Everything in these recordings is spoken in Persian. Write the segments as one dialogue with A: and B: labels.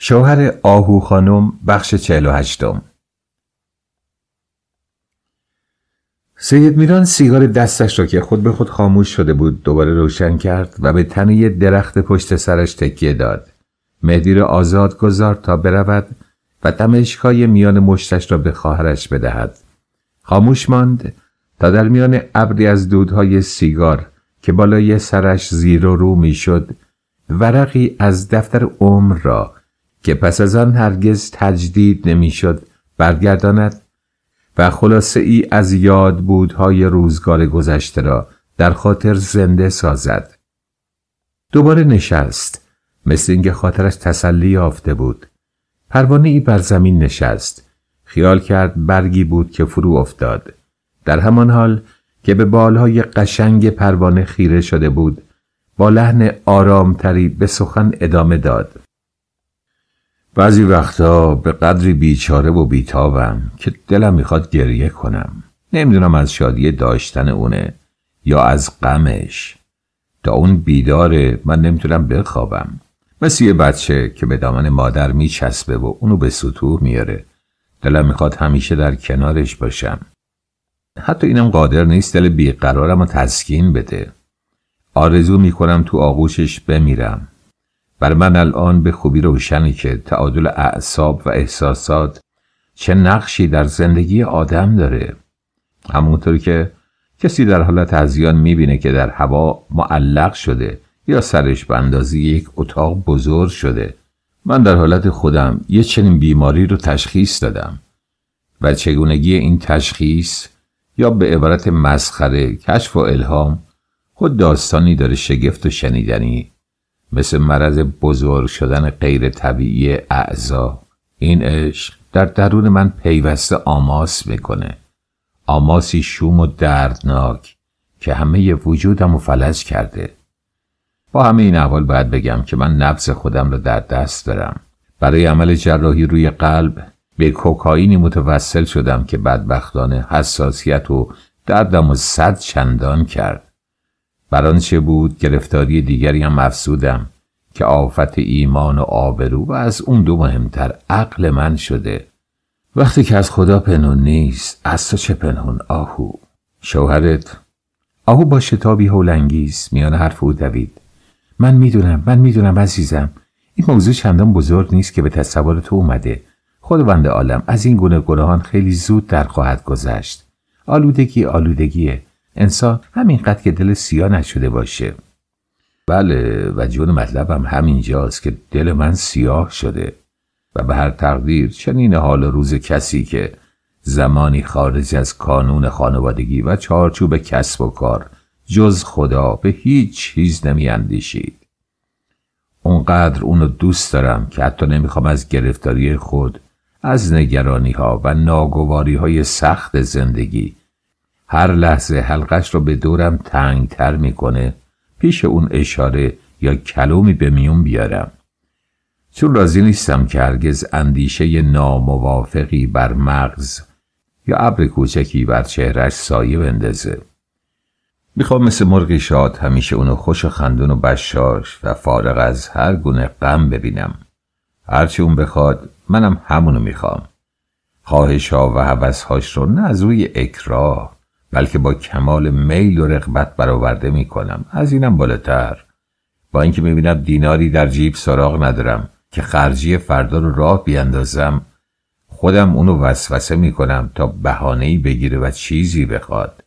A: شوهر آهو خانم بخش هشتم سید میران سیگار دستش را که خود به خود خاموش شده بود دوباره روشن کرد و به تنه درخت پشت سرش تکیه داد. مهدی را آزاد گذار تا برود و دمشکای میان مشتش را به خواهرش بدهد. خاموش ماند تا در میان ابری از دودهای سیگار که بالای سرش زیر و رو میشد ورقی از دفتر عمر را که پس از آن هرگز تجدید نمیشد برگرداند و خلاصه ای از یاد های روزگار گذشته را در خاطر زنده سازد دوباره نشست مثل اینکه خاطرش تسلی یافته بود پروانه ای بر زمین نشست خیال کرد برگی بود که فرو افتاد در همان حال که به بالهای قشنگ پروانه خیره شده بود با لحن آرامتری به سخن ادامه داد بعضی وقتا به قدری بیچاره و بیتابم که دلم میخواد گریه کنم نمیدونم از شادی داشتن اونه یا از غمش تا اون بیداره من نمیتونم بخوابم مثل یه بچه که به دامن مادر میچسبه و اونو به سطوح میاره دلم میخواد همیشه در کنارش باشم حتی اینم قادر نیست دل بیقرارم و تسکین بده آرزو میکنم تو آغوشش بمیرم بر من الان به خوبی روشنی که تعادل اعصاب و احساسات چه نقشی در زندگی آدم داره همونطور که کسی در حالت ازیان میبینه که در هوا معلق شده یا سرش به یک اتاق بزرگ شده من در حالت خودم یه چنین بیماری رو تشخیص دادم و چگونگی این تشخیص یا به عبارت مسخره کشف و الهام خود داستانی داره شگفت و شنیدنی مثل مرض بزرگ شدن غیر طبیعی اعضا این عشق در درون من پیوسته آماس میکنه آماسی شوم و دردناک که همه وجودم و فلج کرده با همه این احوال باید بگم که من نفس خودم را در دست دارم برای عمل جراحی روی قلب به کوکائینی متوسل شدم که بدبختانه حساسیت و دردم و صد چندان کرد بر آنچه بود گرفتاری دیگری هم مفسودم که آفت ایمان و آبرو و از اون دو مهمتر عقل من شده وقتی که از خدا پنهون نیست از تو چه پنهون آهو شوهرت آهو با شتابی هولنگیست میان حرف او دوید من میدونم من میدونم عزیزم این موضوع چندان بزرگ نیست که به تصور تو اومده خداوند عالم از این گونه گناهان خیلی زود در خواهد گذشت آلودگی آلودگیه انسان همینقدر که دل سیاه نشده باشه بله و جون مطلبم همینجاست که دل من سیاه شده و به هر تقدیر چنین حال روز کسی که زمانی خارج از کانون خانوادگی و چارچوب کسب و کار جز خدا به هیچ چیز نمی اندیشید. اونقدر اونو دوست دارم که حتی نمیخوام از گرفتاری خود از نگرانی ها و ناگواری های سخت زندگی هر لحظه حلقش رو به دورم تنگتر میکنه پیش اون اشاره یا کلومی به میون بیارم چون راضی نیستم که هرگز اندیشه ناموافقی بر مغز یا ابر کوچکی بر چهرش سایه بندازه میخوام مثل مرغ شاد همیشه اونو خوش و خندون و بشاش و فارغ از هر گونه غم ببینم هرچی اون بخواد منم همونو میخوام خواهش ها و حوث هاش رو نه از روی اکراه بلکه با کمال میل و رغبت برآورده می کنم از اینم بالاتر با اینکه می بینم دیناری در جیب سراغ ندارم که خرجی فردا رو راه بیاندازم خودم اونو وسوسه می کنم تا بهانه‌ای بگیره و چیزی بخواد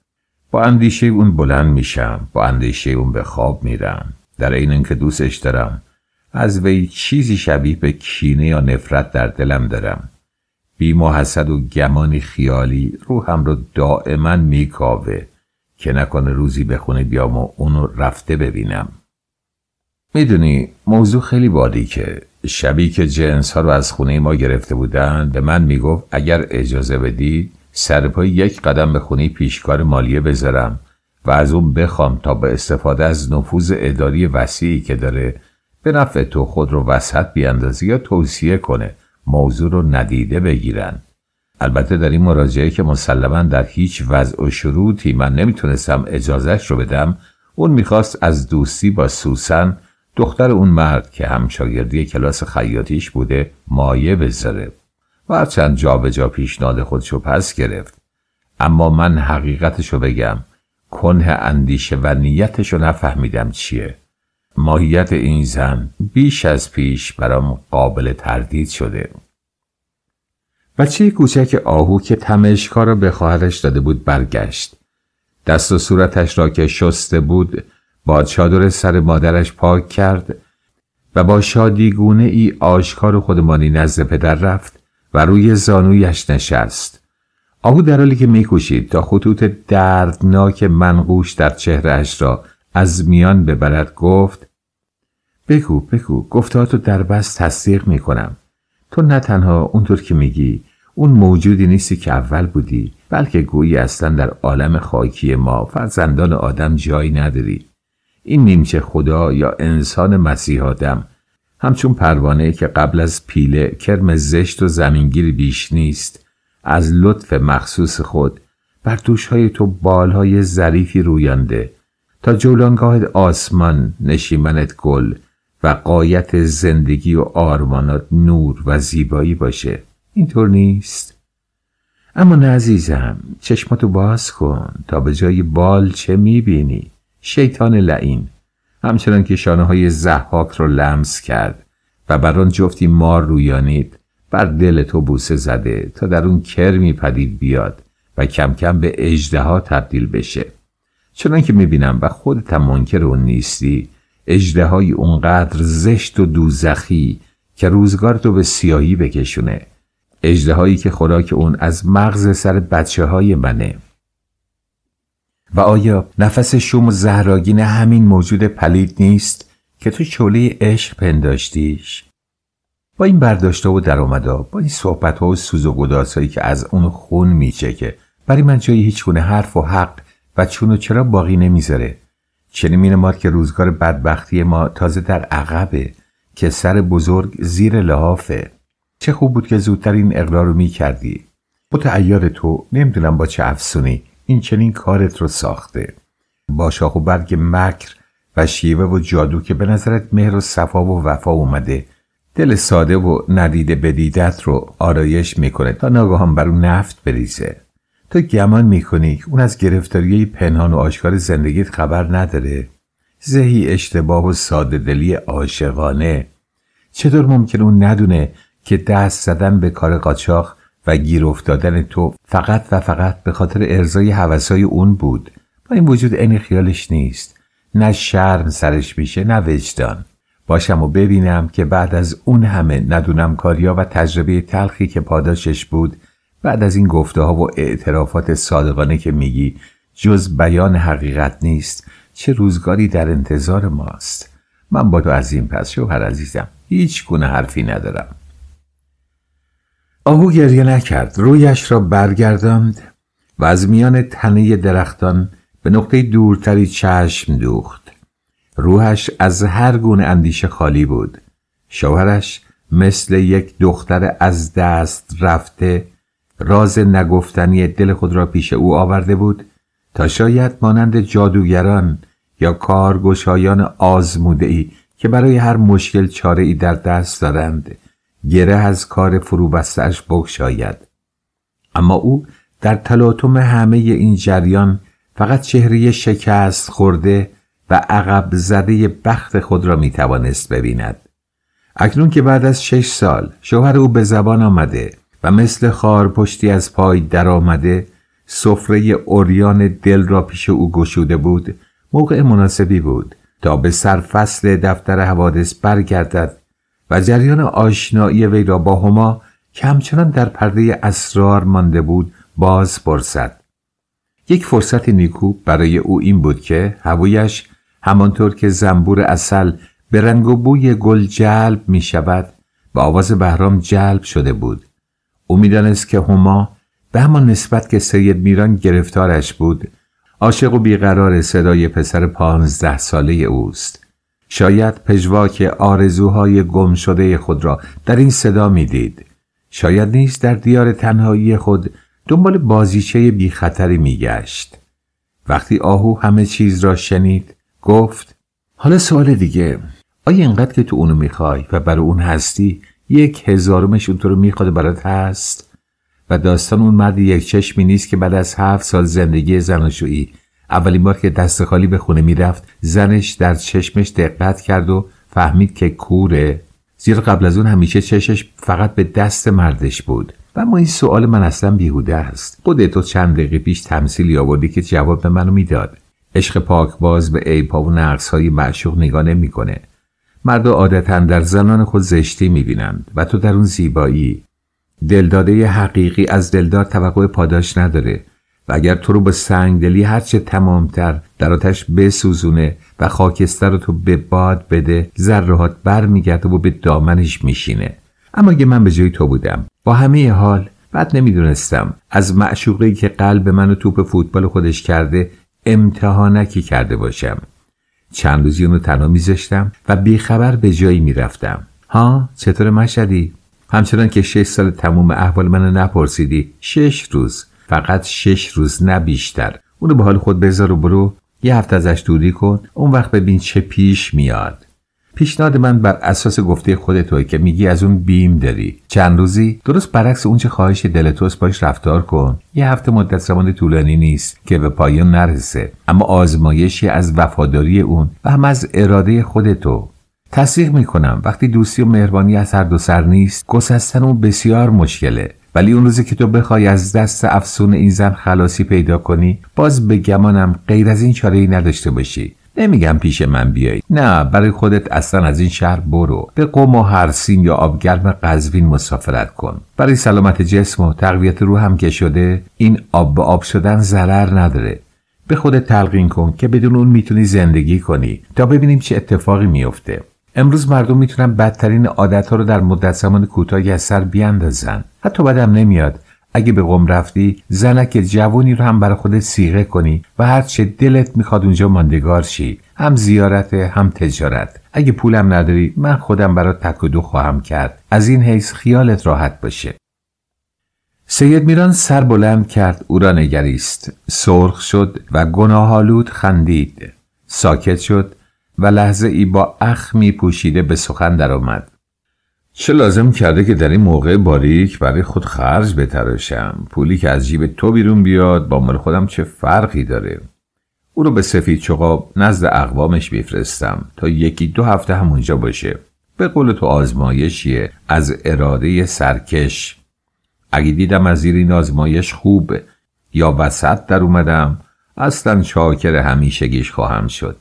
A: با اندیشه اون بلند میشم با اندیشه اون به خواب میرم در این اینکه دوستش دارم از وی چیزی شبیه به کینه یا نفرت در دلم دارم بیم و حسد و گمانی خیالی روحم رو دائما میکاوه که نکنه روزی بخونه بیام و اونو رفته ببینم میدونی موضوع خیلی بادی که شبی که جنس ها رو از خونه ما گرفته بودن به من میگفت اگر اجازه بدی سرپای یک قدم به خونه پیشکار مالیه بذارم و از اون بخوام تا به استفاده از نفوذ اداری وسیعی که داره به نفع تو خود رو وسط بیاندازی یا توصیه کنه موضوع رو ندیده بگیرن البته در این مراجعه که مسلما در هیچ وضع و شروطی من نمیتونستم اجازهش رو بدم اون میخواست از دوستی با سوسن دختر اون مرد که همشاگردی کلاس خیاطیش بوده مایه بذاره و هرچند جا پیشنهاد خودشو پس گرفت اما من حقیقتشو بگم کنه اندیشه و نیتشو نفهمیدم چیه ماهیت این زن بیش از پیش برام قابل تردید شده بچه کوچک آهو که تمشکا را به خواهرش داده بود برگشت دست و صورتش را که شسته بود با چادر سر مادرش پاک کرد و با گونه ای آشکار خودمانی نزد پدر رفت و روی زانویش نشست آهو در حالی که میکوشید تا خطوط دردناک منقوش در چهرهش را از میان ببرد گفت بگو بگو گفتهاتو در بس تصدیق میکنم. تو نه تنها اونطور که میگی اون موجودی نیستی که اول بودی بلکه گویی اصلا در عالم خاکی ما فرزندان آدم جایی نداری این نیمچه خدا یا انسان مسیح آدم همچون پروانه که قبل از پیله کرم زشت و زمینگیر بیش نیست از لطف مخصوص خود بر دوشهای تو بالهای ظریفی رویانده تا جولانگاه آسمان نشیمنت گل و قایت زندگی و آرمانات نور و زیبایی باشه اینطور نیست اما نه عزیزم چشماتو باز کن تا به جای بال چه میبینی شیطان لعین همچنان که شانه های زحاک رو لمس کرد و بر آن جفتی مار رویانید بر دل تو بوسه زده تا در اون کرمی پدید بیاد و کم کم به اجدها تبدیل بشه چنان که میبینم و خودت هم اون نیستی اجده های اونقدر زشت و دوزخی که روزگار تو به سیاهی بکشونه اجده هایی که خوراک اون از مغز سر بچه های منه و آیا نفس شوم و زهراگین همین موجود پلید نیست که تو چوله عشق پنداشتیش؟ با این برداشته و درامدا با این صحبت ها و سوز و گداس هایی که از اون خون میچکه برای من جایی هیچ گونه حرف و حق و چون و چرا باقی نمیذاره چنین مینماد که روزگار بدبختی ما تازه در عقبه که سر بزرگ زیر لحافه چه خوب بود که زودتر این اقرار رو میکردی متعیار تو نمیدونم با چه افسونی این چنین کارت رو ساخته با شاخ و برگ مکر و شیوه و جادو که به نظرت مهر و صفا و وفا اومده دل ساده و ندیده بدیدت رو آرایش میکنه تا ناگهان بر اون نفت بریزه تو گمان میکنی اون از گرفتاری پنهان و آشکار زندگیت خبر نداره زهی اشتباه و ساده دلی عاشقانه چطور ممکن اون ندونه که دست زدن به کار قاچاق و گیر افتادن تو فقط و فقط به خاطر ارزای حوثای اون بود با این وجود این خیالش نیست نه شرم سرش میشه نه وجدان باشم و ببینم که بعد از اون همه ندونم کاریا و تجربه تلخی که پاداشش بود بعد از این گفته ها و اعترافات صادقانه که میگی جز بیان حقیقت نیست چه روزگاری در انتظار ماست من با تو از این پس شوهر عزیزم هیچ گونه حرفی ندارم آهو گریه نکرد رویش را برگرداند و از میان تنه درختان به نقطه دورتری چشم دوخت روحش از هر گونه اندیشه خالی بود شوهرش مثل یک دختر از دست رفته راز نگفتنی دل خود را پیش او آورده بود تا شاید مانند جادوگران یا کارگشایان آزموده ای که برای هر مشکل چاره ای در دست دارند گره از کار فروبستش بگشاید اما او در تلاطم همه این جریان فقط چهره شکست خورده و عقب زده بخت خود را می توانست ببیند اکنون که بعد از شش سال شوهر او به زبان آمده و مثل خار پشتی از پای درآمده سفره اوریان دل را پیش او گشوده بود موقع مناسبی بود تا به سرفصل دفتر حوادث برگردد و جریان آشنایی وی را با هما که همچنان در پرده اسرار مانده بود باز پرسد یک فرصت نیکو برای او این بود که هوایش همانطور که زنبور اصل به رنگ و بوی گل جلب می شود به آواز بهرام جلب شده بود او میدانست که هما به همان نسبت که سید میران گرفتارش بود عاشق و بیقرار صدای پسر پانزده ساله اوست شاید پژواک آرزوهای گم شده خود را در این صدا میدید شاید نیز در دیار تنهایی خود دنبال بازیچه بی خطری میگشت وقتی آهو همه چیز را شنید گفت حالا سوال دیگه آیا اینقدر که تو اونو میخوای و برای اون هستی یک هزارمش اونطور میخواد برات هست و داستان اون مرد یک چشمی نیست که بعد از هفت سال زندگی زناشویی اولین بار که دست خالی به خونه میرفت زنش در چشمش دقت کرد و فهمید که کوره زیرا قبل از اون همیشه چشش فقط به دست مردش بود و ما این سوال من اصلا بیهوده است خود تو چند دقیقه پیش تمثیلی آوردی که جواب به منو میداد عشق پاکباز به عیبها و نقصهای معشوق نگاه نمیکنه مردا عادتا در زنان خود زشتی میبینند و تو در اون زیبایی دلداده حقیقی از دلدار توقع پاداش نداره و اگر تو رو با سنگدلی هرچه تمامتر در آتش بسوزونه و خاکستر رو تو به باد بده ذرهات برمیگرده و به دامنش میشینه اما اگه من به جای تو بودم با همه حال بعد نمیدونستم از معشوقی که قلب منو توپ فوتبال خودش کرده امتحانکی کرده باشم چند روزی اونو تنها میذاشتم و بیخبر به جایی میرفتم ها چطور مشدی همچنان که شش سال تموم احوال منو نپرسیدی شش روز فقط شش روز نه بیشتر اونو به حال خود بذار و برو یه هفته ازش دوری کن اون وقت ببین چه پیش میاد پیشنهاد من بر اساس گفته خود توی که میگی از اون بیم داری چند روزی درست برعکس اونچه خواهش دل توست باش رفتار کن یه هفته مدت زمان طولانی نیست که به پایان نرسه اما آزمایشی از وفاداری اون و هم از اراده خود تو تصدیق میکنم وقتی دوستی و مهربانی از هر دو سر نیست گسستن اون بسیار مشکله ولی اون روزی که تو بخوای از دست افسون این زن خلاصی پیدا کنی باز به گمانم غیر از این چاره ای نداشته باشی نمیگم پیش من بیایید نه برای خودت اصلا از این شهر برو به قم و هرسین یا آبگرم قزوین مسافرت کن برای سلامت جسم و تقویت روح هم که شده این آب به آب شدن ضرر نداره به خودت تلقین کن که بدون اون میتونی زندگی کنی تا ببینیم چه اتفاقی میفته امروز مردم میتونن بدترین عادتها رو در مدت زمان کوتاهی از سر بیاندازن حتی بدم نمیاد اگه به قم رفتی زنک جوانی رو هم برا خودت سیغه کنی و هر چه دلت میخواد اونجا ماندگار شی هم زیارت هم تجارت اگه پولم نداری من خودم برات تک دو خواهم کرد از این حیث خیالت راحت باشه سید میران سر بلند کرد او را نگریست سرخ شد و گناهالود خندید ساکت شد و لحظه ای با اخمی پوشیده به سخن درآمد چه لازم کرده که در این موقع باریک برای خود خرج بتراشم پولی که از جیب تو بیرون بیاد با مال خودم چه فرقی داره او رو به سفید چقاب نزد اقوامش بیفرستم تا یکی دو هفته همونجا باشه به قول تو آزمایشیه از اراده سرکش اگه دیدم از زیر این آزمایش خوب یا وسط در اومدم اصلا شاکر همیشگیش خواهم شد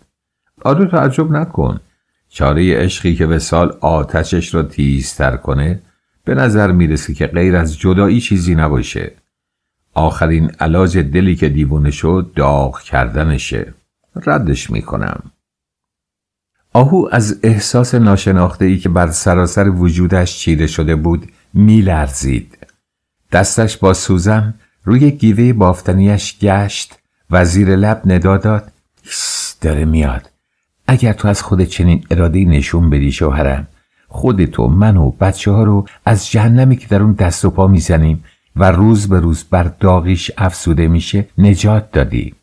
A: آدو تعجب نکن چاره عشقی که وسال آتشش را تیزتر کنه به نظر میرسه که غیر از جدایی چیزی نباشه آخرین علاج دلی که دیوونه شد داغ کردنشه ردش میکنم آهو از احساس ناشناخته ای که بر سراسر وجودش چیره شده بود میلرزید دستش با سوزن روی گیوه بافتنیش گشت و زیر لب نداداد داد داره میاد اگر تو از خود چنین اراده نشون بدی شوهرم خودتو من و بچه ها رو از جهنمی که در اون دست و پا میزنیم و روز به روز بر داغیش افسوده میشه نجات دادی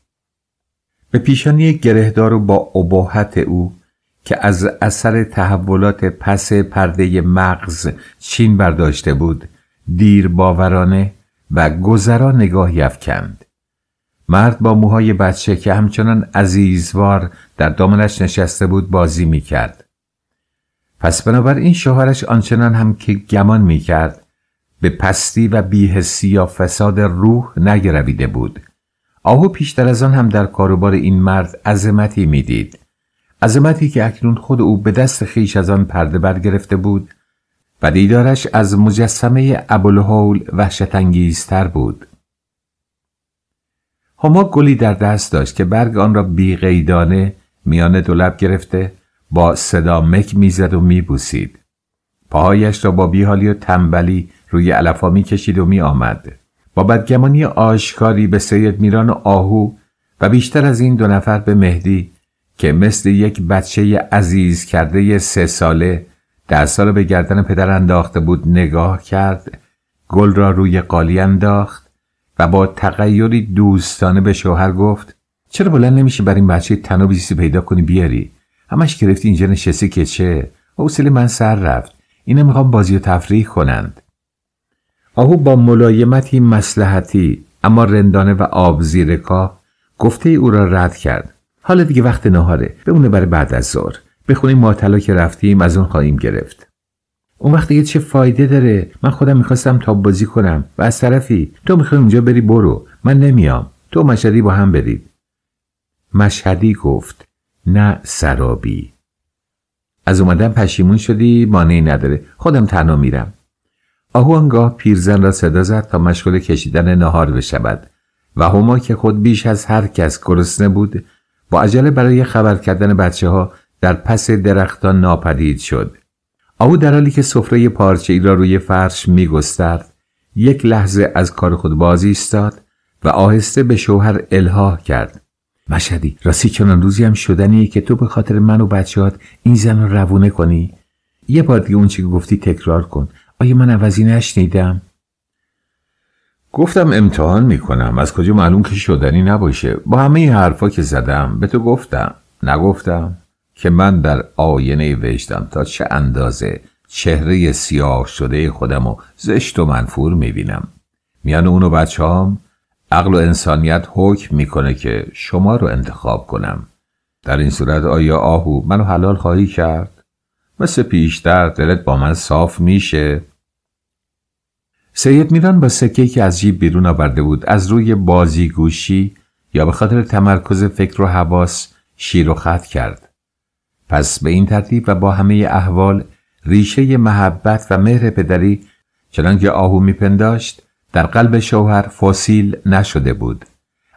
A: به پیشانی گرهدار و با عباحت او که از اثر تحولات پس پرده مغز چین برداشته بود دیر باورانه و گذرا نگاهی افکند مرد با موهای بچه که همچنان عزیزوار در دامنش نشسته بود بازی می کرد. پس بنابراین شوهرش آنچنان هم که گمان می کرد به پستی و بیهسی یا فساد روح نگرویده بود. آهو پیشتر از آن هم در کاروبار این مرد عظمتی میدید. عظمتی که اکنون خود او به دست خیش از آن پرده برگرفته بود و دیدارش از مجسمه ابوالهول وحشتانگیزتر بود. هما گلی در دست داشت که برگ آن را بیقیدانه میان دولب گرفته با صدا مک میزد و میبوسید پاهایش را با بیحالی و تنبلی روی علفا کشید و میآمد با بدگمانی آشکاری به سید میران آهو و بیشتر از این دو نفر به مهدی که مثل یک بچه عزیز کرده سه ساله در را به گردن پدر انداخته بود نگاه کرد گل را روی قالی انداخت و با تغییری دوستانه به شوهر گفت چرا بلند نمیشه برای این بچه تناب پیدا کنی بیاری همش گرفتی اینجا نشستی که چه حوصله من سر رفت اینا میخوام بازی و تفریح کنند آهو با ملایمتی مسلحتی اما رندانه و آب زیر گفته ای او را رد کرد حالا دیگه وقت نهاره بمونه برای بعد از ظهر به خونه ماتلا که رفتیم از اون خواهیم گرفت اون وقت دیگه چه فایده داره من خودم میخواستم تاب بازی کنم و از طرفی تو میخوای اونجا بری برو من نمیام تو مشهدی با هم برید مشهدی گفت نه سرابی از اومدن پشیمون شدی مانعی نداره خودم تنها میرم آهو انگاه پیرزن را صدا زد تا مشغول کشیدن نهار بشود و هما که خود بیش از هر کس گرسنه بود با عجله برای خبر کردن بچه ها در پس درختان ناپدید شد او در حالی که سفره پارچه ای را روی فرش می گسترد یک لحظه از کار خود باز ایستاد و آهسته به شوهر الهاه کرد مشدی راستی چنان روزی هم شدنی که تو به خاطر من و بچهات این زن رو روونه کنی یه بار دیگه اون چی که گفتی تکرار کن آیا من عوضی نشنیدم گفتم امتحان میکنم از کجا معلوم که شدنی نباشه با همه این حرفا که زدم به تو گفتم نگفتم که من در آینه وجدان تا چه اندازه چهره سیاه شده خودم و زشت و منفور میبینم میان اون و بچه هم عقل و انسانیت حکم میکنه که شما رو انتخاب کنم در این صورت آیا آهو منو حلال خواهی کرد؟ مثل پیشتر دلت با من صاف میشه؟ سید میران با سکه که از جیب بیرون آورده بود از روی بازیگوشی یا به خاطر تمرکز فکر و حواس شیر و خط کرد پس به این ترتیب و با همه احوال ریشه محبت و مهر پدری چنانکه آهو میپنداشت در قلب شوهر فسیل نشده بود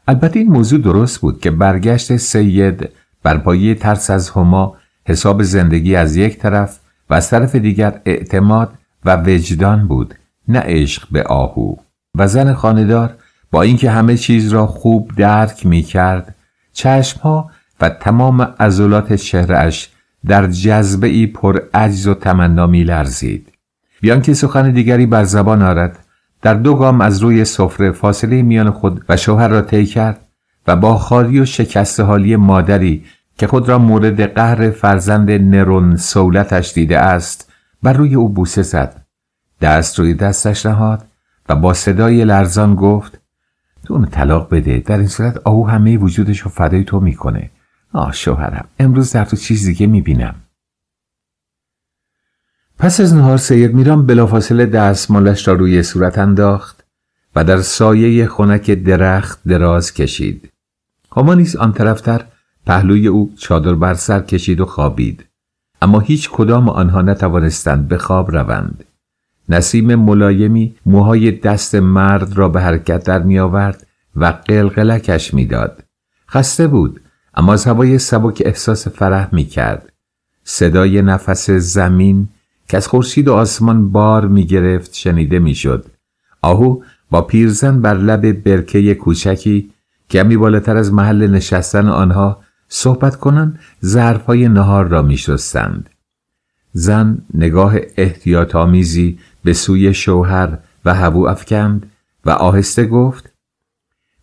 A: البته این موضوع درست بود که برگشت سید بر پایه ترس از هما حساب زندگی از یک طرف و از طرف دیگر اعتماد و وجدان بود نه عشق به آهو و زن خاندار با اینکه همه چیز را خوب درک می کرد چشمها و تمام عضلات چهرهاش در جذبه ای پر عجز و تمنا می لرزید. بیان که سخن دیگری بر زبان آرد در دو گام از روی سفره فاصله میان خود و شوهر را طی کرد و با خاری و شکست حالی مادری که خود را مورد قهر فرزند نرون سولتش دیده است بر روی او بوسه زد دست روی دستش نهاد و با صدای لرزان گفت تو اون طلاق بده در این صورت او همه وجودش رو فدای تو میکنه آه شوهرم امروز در تو چیز دیگه میبینم پس از نهار سید میرام بلافاصله دستمالش را روی صورت انداخت و در سایه خنک درخت دراز کشید هما نیز آن طرفتر پهلوی او چادر بر سر کشید و خوابید اما هیچ کدام آنها نتوانستند به خواب روند نسیم ملایمی موهای دست مرد را به حرکت در می آورد و قلقلکش داد خسته بود اما از هوای سبک احساس فرح می کرد. صدای نفس زمین که از خورشید و آسمان بار می گرفت شنیده می شد. آهو با پیرزن بر لب برکه کوچکی کمی بالاتر از محل نشستن آنها صحبت کنند ظرفهای نهار را می شستند. زن نگاه آمیزی به سوی شوهر و هوو افکند و آهسته گفت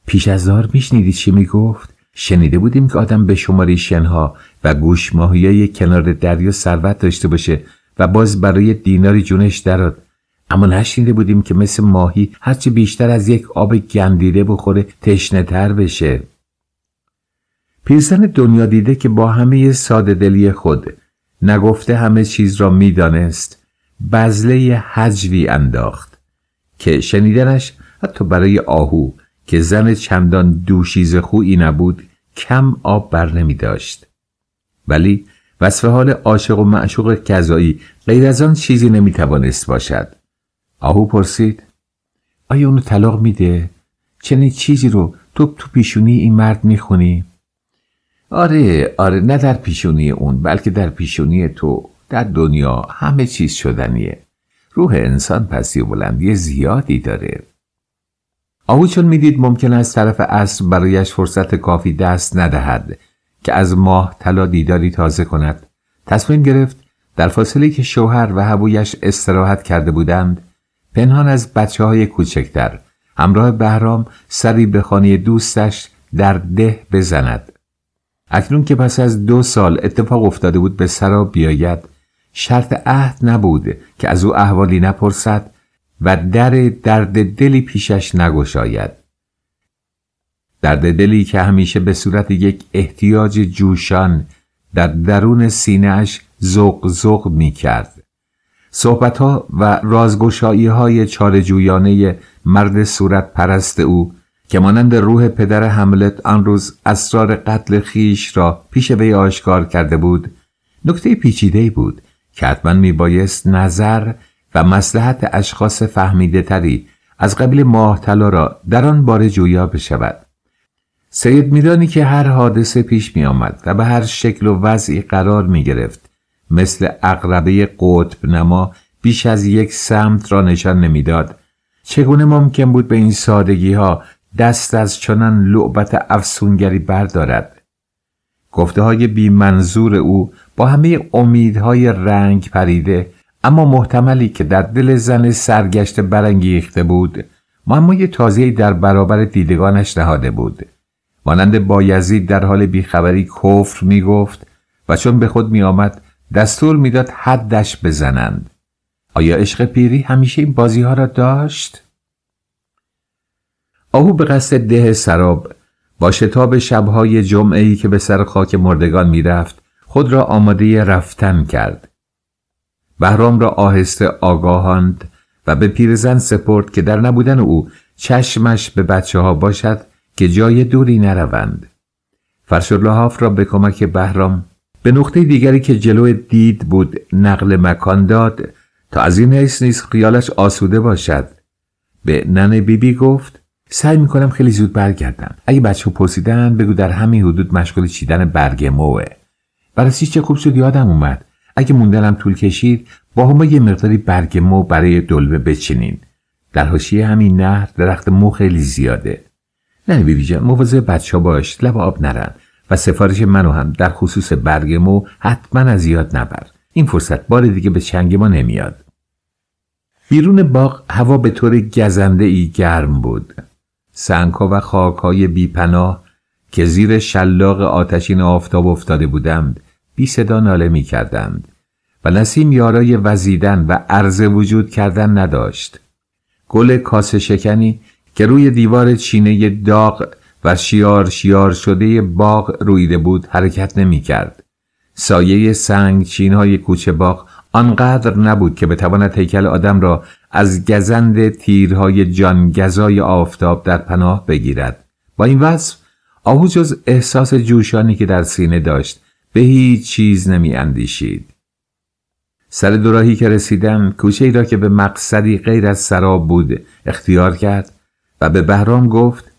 A: پیش از دار میشنیدی چی میگفت شنیده بودیم که آدم به شماری شنها و گوش های کنار دریا ثروت داشته باشه و باز برای دیناری جونش دراد اما نشنیده بودیم که مثل ماهی هرچی بیشتر از یک آب گندیده بخوره تشنه بشه پیرزن دنیا دیده که با همه ساده دلی خود نگفته همه چیز را میدانست بزله حجوی انداخت که شنیدنش حتی برای آهو که زن چندان دوشیز خویی نبود کم آب بر نمی داشت ولی وصف حال عاشق و معشوق کذایی غیر از آن چیزی نمی توانست باشد آهو پرسید آیا اونو طلاق میده؟ چنین چیزی رو تو تو پیشونی این مرد میخونی؟ آره آره نه در پیشونی اون بلکه در پیشونی تو در دنیا همه چیز شدنیه روح انسان پسی و بلندی زیادی داره آهو چون میدید ممکن است طرف اصر برایش فرصت کافی دست ندهد که از ماه طلا دیداری تازه کند تصمیم گرفت در فاصله که شوهر و هبویش استراحت کرده بودند پنهان از بچه های کوچکتر همراه بهرام سری به خانه دوستش در ده بزند اکنون که پس از دو سال اتفاق افتاده بود به سرا بیاید شرط عهد نبود که از او احوالی نپرسد و در درد دلی پیشش نگشاید درد دلی که همیشه به صورت یک احتیاج جوشان در درون سینهش زق زق می کرد صحبت ها و رازگشایی های چارجویانه مرد صورت پرست او که مانند روح پدر حملت آن روز اسرار قتل خیش را پیش وی آشکار کرده بود نکته پیچیده بود که حتما بایست نظر و مسلحت اشخاص فهمیده تری از قبل ماه تلا را در آن باره جویا بشود سید میدانی که هر حادثه پیش می آمد و به هر شکل و وضعی قرار می گرفت مثل اقربه قطب نما بیش از یک سمت را نشان نمیداد چگونه ممکن بود به این سادگی ها دست از چنان لعبت افسونگری بردارد گفته های بی منظور او با همه امیدهای رنگ پریده اما محتملی که در دل زن سرگشت برانگیخته بود معمای تازه در برابر دیدگانش نهاده بود مانند بایزید در حال بیخبری کفر می و چون به خود می دستور میداد حدش بزنند آیا عشق پیری همیشه این بازی ها را داشت؟ آهو به قصد ده سراب با شتاب شبهای جمعه که به سر خاک مردگان میرفت خود را آماده رفتن کرد بهرام را آهسته آگاهاند و به پیرزن سپرد که در نبودن او چشمش به بچه ها باشد که جای دوری نروند فرشدلهاف را به کمک بهرام به نقطه دیگری که جلو دید بود نقل مکان داد تا از این حیث نیز خیالش آسوده باشد به نن بیبی بی گفت سعی میکنم خیلی زود برگردم اگه بچه پوسیدن بگو در همین حدود مشغول چیدن برگ موه برای چه خوب شد یادم اومد اگه موندنم طول کشید با هم یه مقداری برگ مو برای دلمه بچینین در حاشیه همین نهر درخت مو خیلی زیاده نه بیبی جان مواظب بچه باش لب آب نرن و سفارش منو هم در خصوص برگ مو حتما از یاد نبر این فرصت بار دیگه به چنگ ما نمیاد بیرون باغ هوا به طور گزنده ای گرم بود سنگها و خاکهای بیپناه که زیر شلاق آتشین آفتاب افتاده بودند بی صدا ناله می کردند و نسیم یارای وزیدن و عرض وجود کردن نداشت گل کاسه شکنی که روی دیوار چینه داغ و شیار شیار شده باغ رویده بود حرکت نمی کرد. سایه سنگ چینهای کوچه باغ آنقدر نبود که بتواند هیکل آدم را از گزند تیرهای جانگزای آفتاب در پناه بگیرد با این وصف آهو جز احساس جوشانی که در سینه داشت به هیچ چیز نمی اندیشید. سر دوراهی که رسیدم کوچه ای را که به مقصدی غیر از سراب بود اختیار کرد و به بهرام گفت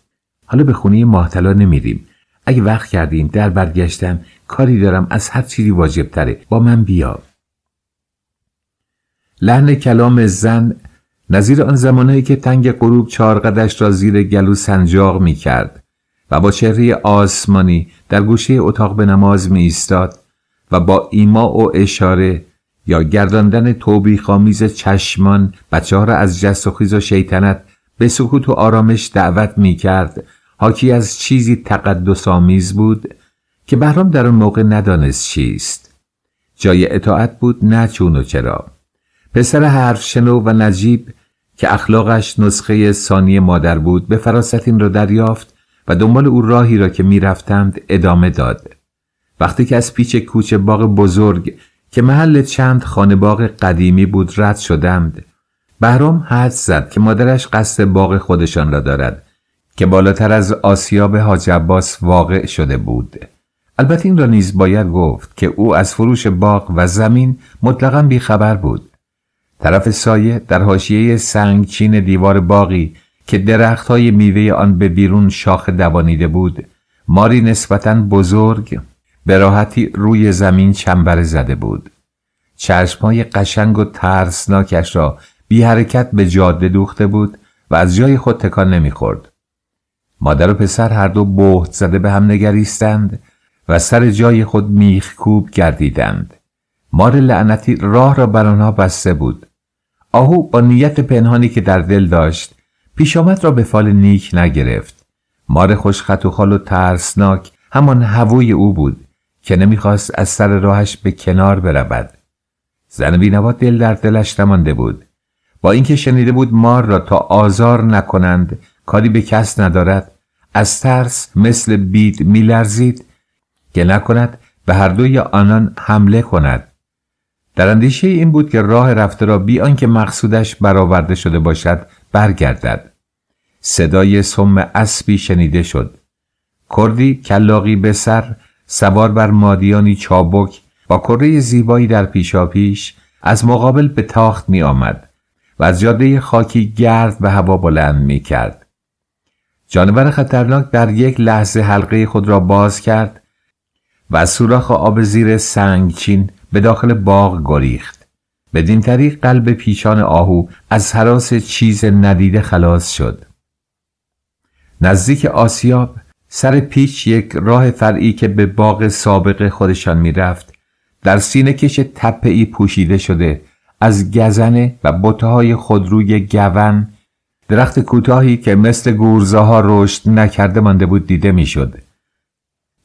A: حالا به خونه ماهتلا نمیریم اگه وقت کردیم در برگشتم کاری دارم از هر چیزی واجب تره با من بیا لحن کلام زن نظیر آن زمانهایی که تنگ غروب چهار قدش را زیر گلو سنجاق می کرد و با چهره آسمانی در گوشه اتاق به نماز می ایستاد و با ایما و اشاره یا گرداندن خامیز چشمان بچه ها را از جست و خیز و شیطنت به سکوت و آرامش دعوت می کرد حاکی از چیزی تقدسآمیز بود که بهرام در آن موقع ندانست چیست جای اطاعت بود نه چون و چرا پسر حرف شنو و نجیب که اخلاقش نسخه ثانی مادر بود به فراست این را دریافت و دنبال او راهی را که میرفتند ادامه داد وقتی که از پیچ کوچه باغ بزرگ که محل چند خانه باغ قدیمی بود رد شدند بهرام حد زد که مادرش قصد باغ خودشان را دارد که بالاتر از آسیاب حاج عباس واقع شده بود البته این را نیز باید گفت که او از فروش باغ و زمین مطلقا بیخبر بود طرف سایه در حاشیه سنگچین دیوار باغی، که های میوه آن به بیرون شاخ دوانیده بود ماری نسبتا بزرگ به راحتی روی زمین چنبره زده بود چشمهای قشنگ و ترسناکش را بی حرکت به جاده دوخته بود و از جای خود تکان نمیخورد مادر و پسر هر دو بهت زده به هم نگریستند و سر جای خود میخکوب گردیدند مار لعنتی راه را بر آنها بسته بود آهو با نیت پنهانی که در دل داشت پیشامد را به فال نیک نگرفت مار خوشخط و و ترسناک همان هووی او بود که نمیخواست از سر راهش به کنار برود زن بینوا دل در دلش نمانده بود با اینکه شنیده بود مار را تا آزار نکنند کاری به کس ندارد از ترس مثل بید میلرزید که نکند به هر دوی آنان حمله کند در اندیشه این بود که راه رفته را بی آنکه مقصودش برآورده شده باشد برگردد صدای سم اسبی شنیده شد کردی کلاقی به سر سوار بر مادیانی چابک با کره زیبایی در پیشاپیش از مقابل به تاخت می آمد و از جاده خاکی گرد به هوا بلند می کرد. جانور خطرناک در یک لحظه حلقه خود را باز کرد و از سوراخ آب زیر سنگچین به داخل باغ گریخت. بدین طریق قلب پیشان آهو از حراس چیز ندیده خلاص شد. نزدیک آسیاب سر پیچ یک راه فرعی که به باغ سابق خودشان میرفت در سینه کش تپه پوشیده شده از گزنه و بطه های خودروی گون درخت کوتاهی که مثل گورزه ها رشد نکرده مانده بود دیده میشد.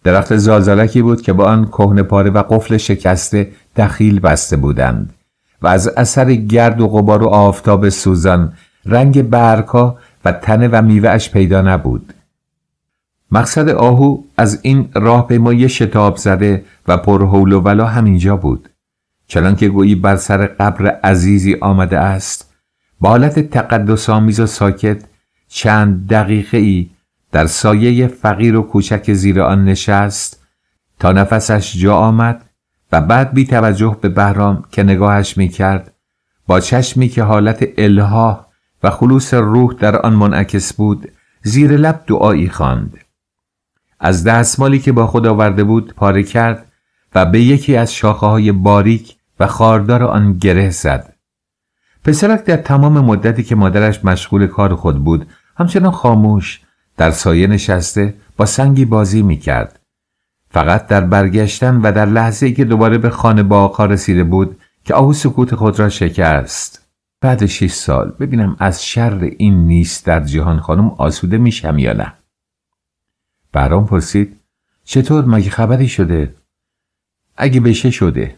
A: درخت زالزالکی بود که با آن کوهن پاره و قفل شکسته دخیل بسته بودند و از اثر گرد و غبار و آفتاب سوزان رنگ برکا و تنه و میوهش پیدا نبود مقصد آهو از این راهپیمایی شتاب زده و پرحول و ولا همینجا بود چنان که گویی بر سر قبر عزیزی آمده است با حالت تقدسآمیز و ساکت چند دقیقه ای در سایه فقیر و کوچک زیر آن نشست تا نفسش جا آمد و بعد بی توجه به بهرام که نگاهش می کرد با چشمی که حالت الها و خلوص روح در آن منعکس بود زیر لب دعایی خواند از دستمالی که با خود آورده بود پاره کرد و به یکی از شاخه های باریک و خاردار آن گره زد پسرک در تمام مدتی که مادرش مشغول کار خود بود همچنان خاموش در سایه نشسته با سنگی بازی می کرد. فقط در برگشتن و در لحظه ای که دوباره به خانه با آقا رسیده بود که آهو سکوت خود را شکست بعد شش سال ببینم از شر این نیست در جهان خانم آسوده میشم یا نه برام پرسید چطور مگه خبری شده اگه بشه شده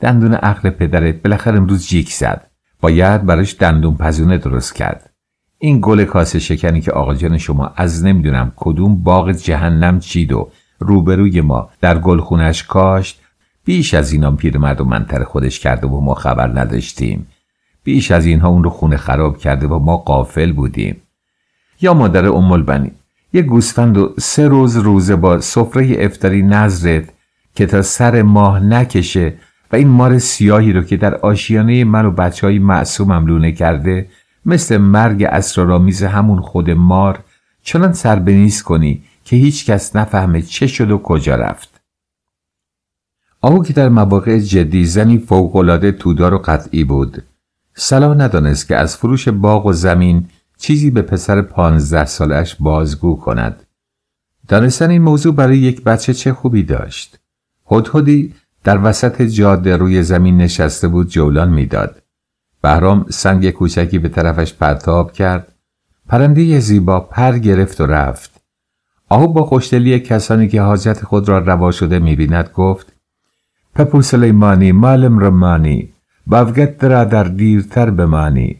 A: دندون عقل پدرت بالاخره امروز جیک زد باید براش دندون پزونه درست کرد این گل کاسه شکنی که آقا جان شما از نمیدونم کدوم باغ جهنم چید و روبروی ما در گلخونش کاشت بیش از اینام پیرمرد و منتر خودش کرده و ما خبر نداشتیم بیش از اینها اون رو خونه خراب کرده و ما قافل بودیم یا مادر ام البنی یه گوسفند و سه روز روزه با سفره افتاری نظرت که تا سر ماه نکشه و این مار سیاهی رو که در آشیانه من و بچه های معصومم لونه کرده مثل مرگ اسرارآمیز همون خود مار چنان سربنیز کنی که هیچ کس نفهمه چه شد و کجا رفت آهو که در مواقع جدی زنی فوقالعاده تودار و قطعی بود سلام ندانست که از فروش باغ و زمین چیزی به پسر پانزده سالش بازگو کند. دانستن این موضوع برای یک بچه چه خوبی داشت. هدهدی در وسط جاده روی زمین نشسته بود جولان میداد. بهرام سنگ کوچکی به طرفش پرتاب کرد. پرنده زیبا پر گرفت و رفت. آهو با خوشدلی کسانی که حاجت خود را روا شده میبیند گفت پپو سلیمانی مالم رمانی بفگت را در دیرتر بمانی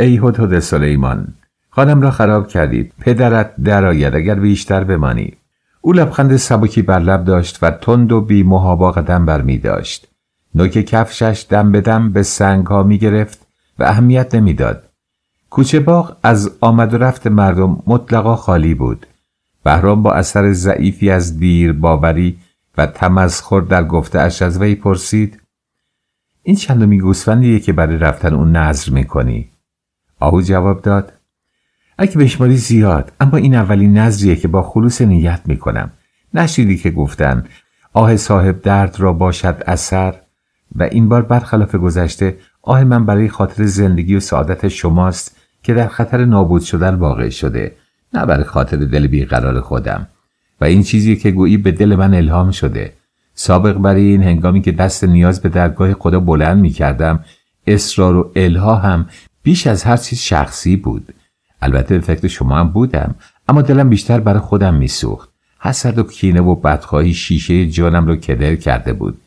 A: ای هدهد سلیمان خانم را خراب کردید پدرت درآید اگر بیشتر بمانی او لبخند سبکی بر لب داشت و تند و بی محابا قدم بر می داشت نوک کفشش دم به دم به سنگ ها می گرفت و اهمیت نمیداد. کوچه باغ از آمد و رفت مردم مطلقا خالی بود بهرام با اثر ضعیفی از دیر باوری و تمسخر در گفته اش از وی پرسید این چندمی گوسفندیه که برای رفتن اون نظر میکنی آهو جواب داد اگه بشماری زیاد اما این اولین نظریه که با خلوص نیت میکنم نشیدی که گفتن آه صاحب درد را باشد اثر و این بار برخلاف گذشته آه من برای خاطر زندگی و سعادت شماست که در خطر نابود شدن واقع شده نه برای خاطر دل بیقرار خودم و این چیزی که گویی به دل من الهام شده سابق برای این هنگامی که دست نیاز به درگاه خدا بلند می کردم اصرار و الها هم بیش از هر چیز شخصی بود البته به فکر شما هم بودم اما دلم بیشتر برای خودم میسوخت حسد و کینه و بدخواهی شیشه جانم رو کدر کرده بود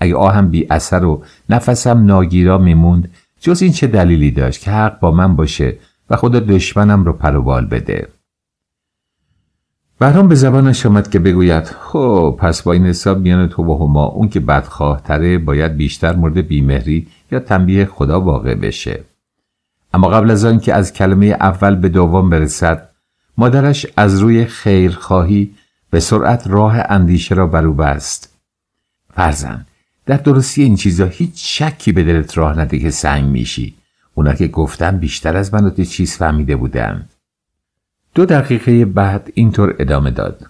A: اگه آهم بی اثر و نفسم ناگیرا میموند جز این چه دلیلی داشت که حق با من باشه و خدا دشمنم رو پروبال بده بهرام به زبانش آمد که بگوید خب پس با این حساب میان تو و هما اون که بدخواه تره باید بیشتر مورد بیمهری یا تنبیه خدا واقع بشه اما قبل از آن که از کلمه اول به دوم برسد مادرش از روی خیرخواهی به سرعت راه اندیشه را برو بست فرزن در درستی این چیزا هیچ شکی به دلت راه نده که سنگ میشی اونا که گفتن بیشتر از من چیز فهمیده بودند دو دقیقه بعد اینطور ادامه داد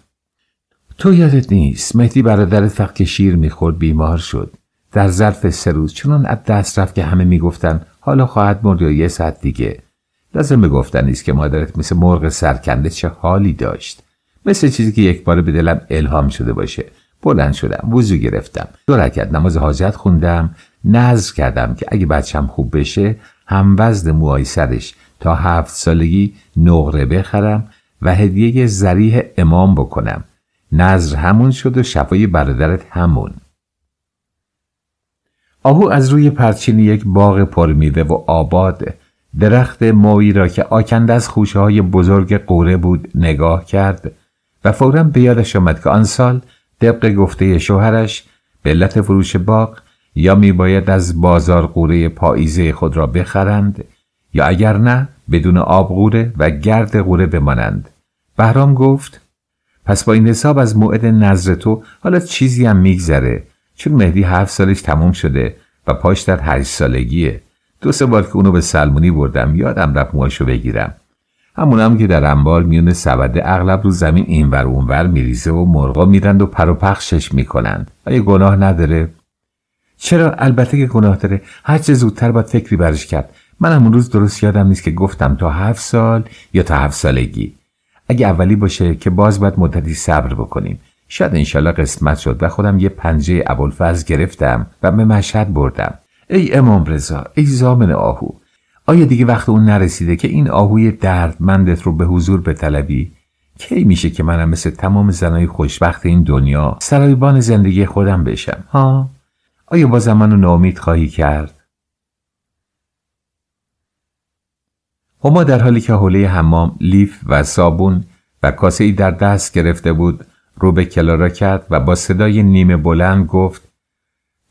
A: تو یادت نیست مهدی برادرت وقت که شیر میخورد بیمار شد در ظرف سه روز چنان از دست رفت که همه میگفتن حالا خواهد مرد یا یه ساعت دیگه لازم به نیست که مادرت مثل مرغ سرکنده چه حالی داشت مثل چیزی که یک بار به دلم الهام شده باشه بلند شدم وضو گرفتم دو رکعت نماز حاجت خوندم نذر کردم که اگه بچم خوب بشه هم وزن موهای سرش تا هفت سالگی نقره بخرم و هدیه زریح امام بکنم نظر همون شد و شفای برادرت همون آهو از روی پرچین یک باغ پرمیوه و آباد درخت مویی را که آکند از خوشه های بزرگ قوره بود نگاه کرد و فورا به یادش آمد که آن سال طبق گفته شوهرش به علت فروش باغ یا میباید از بازار قوره پاییزه خود را بخرند یا اگر نه بدون آب غوره و گرد غوره بمانند بهرام گفت پس با این حساب از موعد نظر تو حالا چیزی هم میگذره چون مهدی هفت سالش تموم شده و پاش در هشت سالگیه دو سه بار که اونو به سلمونی بردم یادم رفت موهاشو بگیرم همونم که در انبار میون سبده اغلب رو زمین اینور اونور میریزه و مرغا میرند و پر و پخشش میکنند آیا گناه نداره چرا البته که گناه داره هر چه زودتر باید فکری برش کرد من همون روز درست یادم نیست که گفتم تا هفت سال یا تا هفت سالگی اگه اولی باشه که باز باید مدتی صبر بکنیم شاید انشالله قسمت شد و خودم یه پنجه ابوالفضل گرفتم و به مشهد بردم ای امام رضا ای زامن آهو آیا دیگه وقت اون نرسیده که این آهوی دردمندت رو به حضور بطلبی کی میشه که منم مثل تمام زنای خوشبخت این دنیا سرایبان زندگی خودم بشم ها آیا بازم منو ناامید خواهی کرد هما در حالی که حوله حمام لیف و صابون و کاسه ای در دست گرفته بود رو به کلارا کرد و با صدای نیمه بلند گفت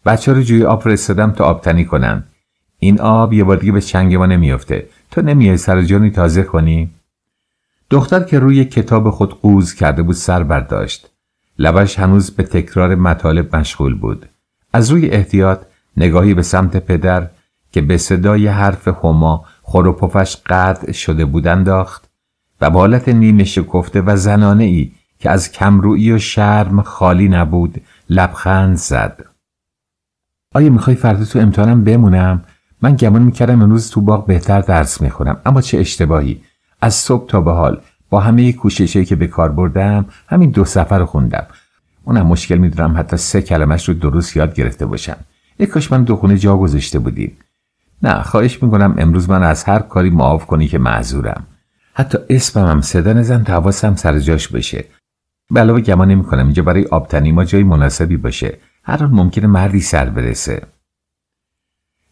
A: بچه رو جوی آب فرستادم تا آبتنی کنن این آب یه بار دیگه به چنگ ما نمیافته تو نمیای سر جانی تازه کنی دختر که روی کتاب خود قوز کرده بود سر برداشت لبش هنوز به تکرار مطالب مشغول بود از روی احتیاط نگاهی به سمت پدر که به صدای حرف هما خور و پفش شده بود انداخت و به حالت نیمه شکفته و زنانه ای که از کمرویی و شرم خالی نبود لبخند زد آیا میخوای فردا تو امتحانم بمونم من گمان میکردم امروز تو باغ بهتر درس میخونم اما چه اشتباهی از صبح تا به حال با همه کوششی که به کار بردم همین دو سفر رو خوندم اونم مشکل میدونم حتی سه کلمش رو درست یاد گرفته باشم ای کاش من دو خونه جا گذاشته بودیم نه خواهش میکنم امروز من از هر کاری معاف کنی که معذورم حتی اسمم هم صدا نزن تا حواسم سر جاش بشه به علاوه گمان نمیکنم اینجا برای آبتنی ما جای مناسبی باشه هر آن ممکنه مردی سر برسه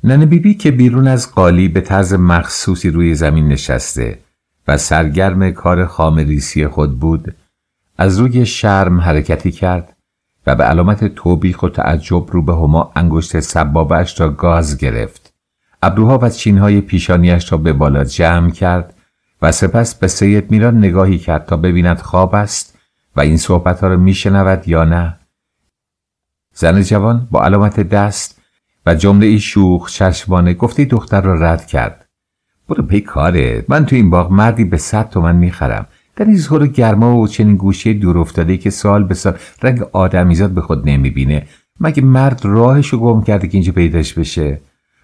A: نن بیبی بی که بیرون از قالی به طرز مخصوصی روی زمین نشسته و سرگرم کار خامریسی خود بود از روی شرم حرکتی کرد و به علامت توبیخ و تعجب رو به هما انگشت سبابش را گاز گرفت ابروها و چینهای پیشانیش را به بالا جمع کرد و سپس به سید میران نگاهی کرد تا ببیند خواب است و این صحبت ها را میشنود یا نه زن جوان با علامت دست و جمله ای شوخ چشمانه گفتی دختر را رد کرد برو پی کارت من تو این باغ مردی به صد تومن میخرم در این زهر گرما و چنین گوشه دور افتاده که سال به سال رنگ آدمیزاد به خود نمیبینه مگه مرد راهش رو گم کرده که اینجا پیداش بشه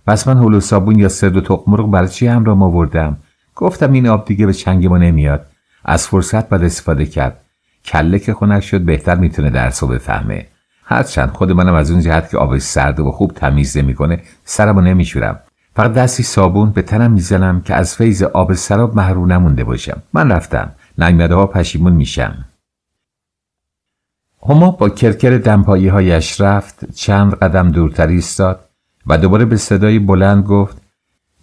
A: پس من هلو صابون یا سرد و تخمرغ برای چی ما آوردم گفتم این آب دیگه به چنگ ما نمیاد از فرصت بعد استفاده کرد کله که خنک شد بهتر میتونه درس و بفهمه هرچند خود منم از اون جهت که آب سرد و خوب تمیز میکنه سرمو نمیشورم فقط دستی صابون به تنم میزنم که از فیض آب سراب محروم نمونده باشم من رفتم نگمده ها پشیمون میشم هما با کرکر دمپایی هایش رفت چند قدم دورتر ایستاد و دوباره به صدای بلند گفت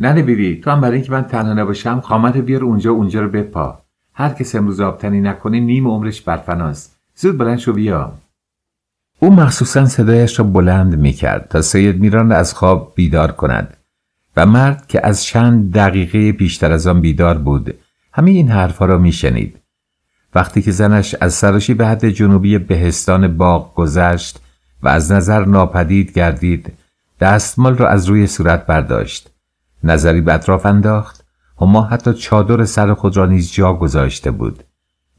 A: ننه بیبی تو هم برای اینکه من تنها نباشم خامت بیار اونجا اونجا رو بپا هر کس امروز آبتنی نکنه نیم عمرش برفناست زود بلند شو بیا او مخصوصا صدایش را بلند میکرد تا سید میران از خواب بیدار کند و مرد که از چند دقیقه بیشتر از آن بیدار بود همه این حرفها را میشنید وقتی که زنش از سراشی به حد جنوبی بهستان باغ گذشت و از نظر ناپدید گردید دستمال را از روی صورت برداشت نظری به اطراف انداخت هما حتی چادر سر خود را نیز جا گذاشته بود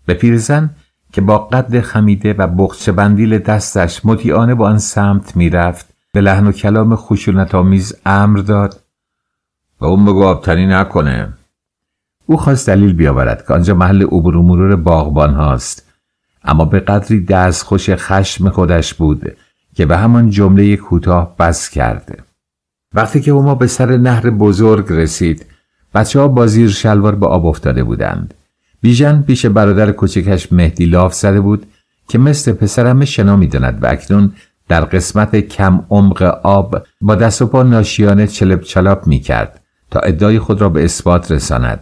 A: به پیرزن که با قد خمیده و بخچه بندیل دستش مطیعانه با آن سمت میرفت به لحن و کلام آمیز امر داد و اون بگو آبتنی نکنه او خواست دلیل بیاورد که آنجا محل عبور و مرور باغبان هاست اما به قدری دست خوش خشم خودش بود که به همان جمله کوتاه بس کرده وقتی که اوما به سر نهر بزرگ رسید بچه ها با زیر شلوار به آب افتاده بودند بیژن پیش برادر کوچکش مهدی لاف زده بود که مثل پسرم شنا میداند و اکنون در قسمت کم عمق آب با دست و پا ناشیانه چلب چلاب می کرد تا ادعای خود را به اثبات رساند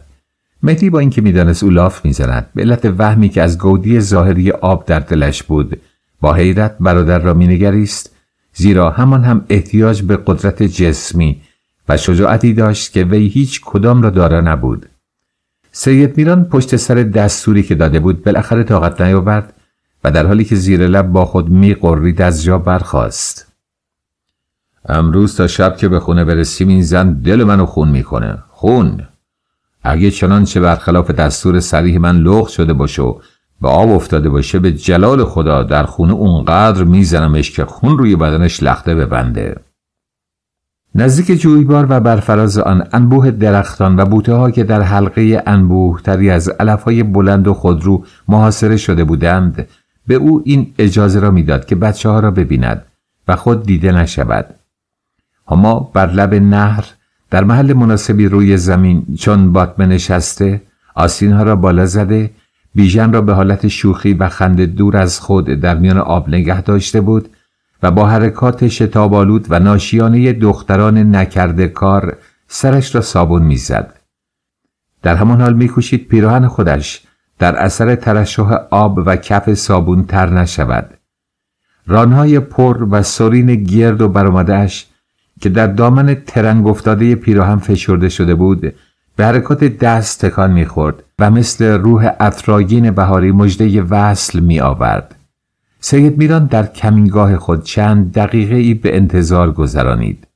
A: مهدی با اینکه میدانست او لاف میزند به علت وهمی که از گودی ظاهری آب در دلش بود با حیرت برادر را مینگریست زیرا همان هم احتیاج به قدرت جسمی و شجاعتی داشت که وی هیچ کدام را دارا نبود سید میران پشت سر دستوری که داده بود بالاخره طاقت نیاورد و در حالی که زیر لب با خود میقرید از جا برخاست امروز تا شب که به خونه برسیم این زن دل منو خون میکنه خون اگه چنانچه برخلاف دستور سریح من لغ شده باشه به آب افتاده باشه به جلال خدا در خونه اونقدر میزنمش که خون روی بدنش لخته ببنده نزدیک جویبار و برفراز آن انبوه درختان و بوته ها که در حلقه انبوه تری از علف های بلند و خودرو محاصره شده بودند به او این اجازه را میداد که بچه ها را ببیند و خود دیده نشود هما بر لب نهر در محل مناسبی روی زمین چون باتمه نشسته آسین ها را بالا زده بیژن را به حالت شوخی و خند دور از خود در میان آب نگه داشته بود و با حرکات شتابالود و ناشیانه دختران نکرده کار سرش را صابون میزد. در همان حال میکوشید پیراهن خودش در اثر ترشح آب و کف صابون تر نشود. رانهای پر و سرین گرد و برامدهش که در دامن ترنگ افتاده پیراهن فشرده شده بود به حرکات دست تکان میخورد و مثل روح افراگین بهاری مژده وصل می آورد. سید میران در کمینگاه خود چند دقیقه ای به انتظار گذرانید.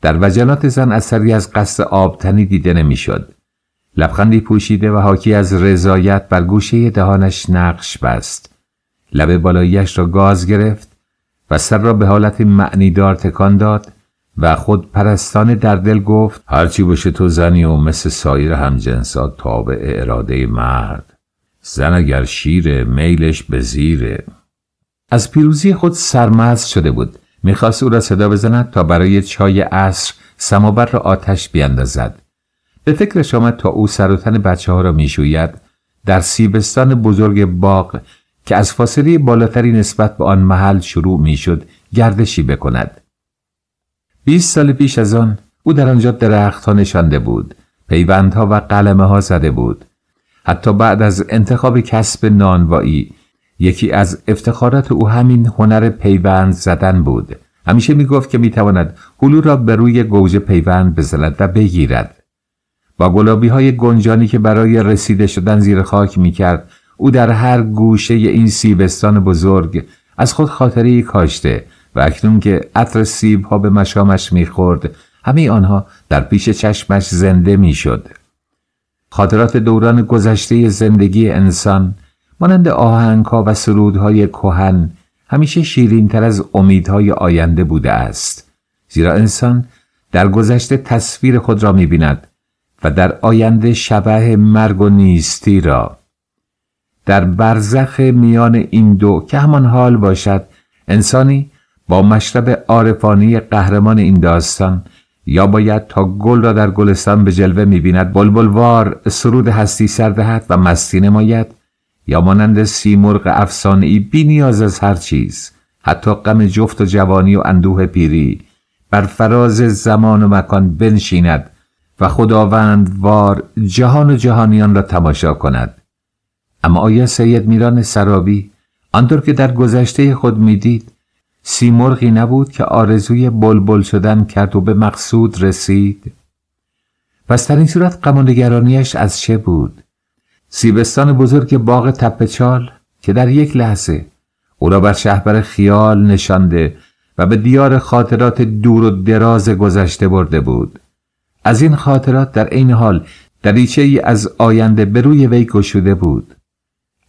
A: در وجلات زن اثری از قصد آبتنی دیده نمیشد. لبخندی پوشیده و حاکی از رضایت بر گوشه دهانش نقش بست. لبه بالاییش را گاز گرفت و سر را به حالت معنیدار تکان داد و خود پرستان در دل گفت هرچی باشه تو زنی و مثل سایر همجنسات تابع اراده مرد زن اگر شیره میلش به زیره از پیروزی خود سرمز شده بود میخواست او را صدا بزند تا برای چای عصر سماور را آتش بیندازد به فکرش آمد تا او سروتن بچه ها را میشوید در سیبستان بزرگ باغ که از فاصله بالاتری نسبت به آن محل شروع میشد گردشی بکند 20 سال پیش از آن او در آنجا درختها نشانده بود پیوندها و قلمه ها زده بود حتی بعد از انتخاب کسب نانوایی یکی از افتخارات او همین هنر پیوند زدن بود همیشه می گفت که تواند هلو را به روی گوجه پیوند بزند و بگیرد با گلابی های گنجانی که برای رسیده شدن زیر خاک می کرد، او در هر گوشه این سیبستان بزرگ از خود خاطری کاشته و اکنون که عطر سیب ها به مشامش میخورد همه آنها در پیش چشمش زنده میشد. خاطرات دوران گذشته زندگی انسان مانند آهنگ ها و سرودهای کهن همیشه شیرین تر از امیدهای آینده بوده است زیرا انسان در گذشته تصویر خود را می و در آینده شبه مرگ و نیستی را در برزخ میان این دو که همان حال باشد انسانی با مشرب عارفانی قهرمان این داستان یا باید تا گل را در گلستان به جلوه میبیند وار سرود هستی دهد و مستی نماید یا مانند سیمرغ افسانه ای بی نیاز از هر چیز حتی غم جفت و جوانی و اندوه پیری بر فراز زمان و مکان بنشیند و خداوند وار جهان و جهانیان را تماشا کند اما آیا سید میران سرابی آنطور که در گذشته خود میدید سیمرغی نبود که آرزوی بلبل شدن کرد و به مقصود رسید پس در این صورت غم از چه بود سیبستان بزرگ باغ تپچال که در یک لحظه او را بر شهبر خیال نشانده و به دیار خاطرات دور و دراز گذشته برده بود از این خاطرات در این حال دریچه ای از آینده به روی وی گشوده بود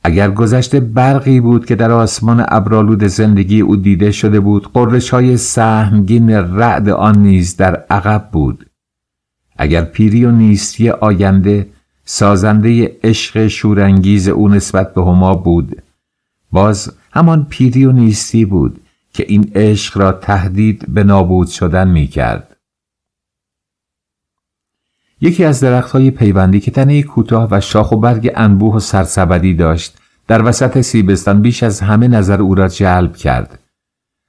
A: اگر گذشته برقی بود که در آسمان ابرالود زندگی او دیده شده بود قررش های سهمگین رعد آن نیز در عقب بود اگر پیری و نیستی آینده سازنده عشق شورانگیز او نسبت به هما بود باز همان پیری و نیستی بود که این عشق را تهدید به نابود شدن می کرد یکی از های پیوندی که تنه کوتاه و شاخ و برگ انبوه و سرسبدی داشت در وسط سیبستان بیش از همه نظر او را جلب کرد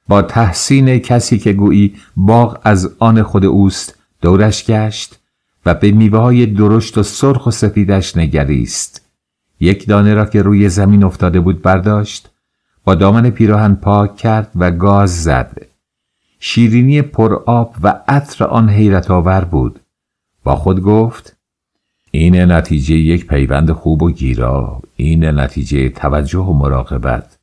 A: با تحسین کسی که گویی باغ از آن خود اوست دورش گشت و به میوه های درشت و سرخ و سفیدش نگریست یک دانه را که روی زمین افتاده بود برداشت با دامن پیراهن پاک کرد و گاز زد شیرینی آب و عطر آن حیرت آور بود با خود گفت این نتیجه یک پیوند خوب و گیرا این نتیجه توجه و مراقبت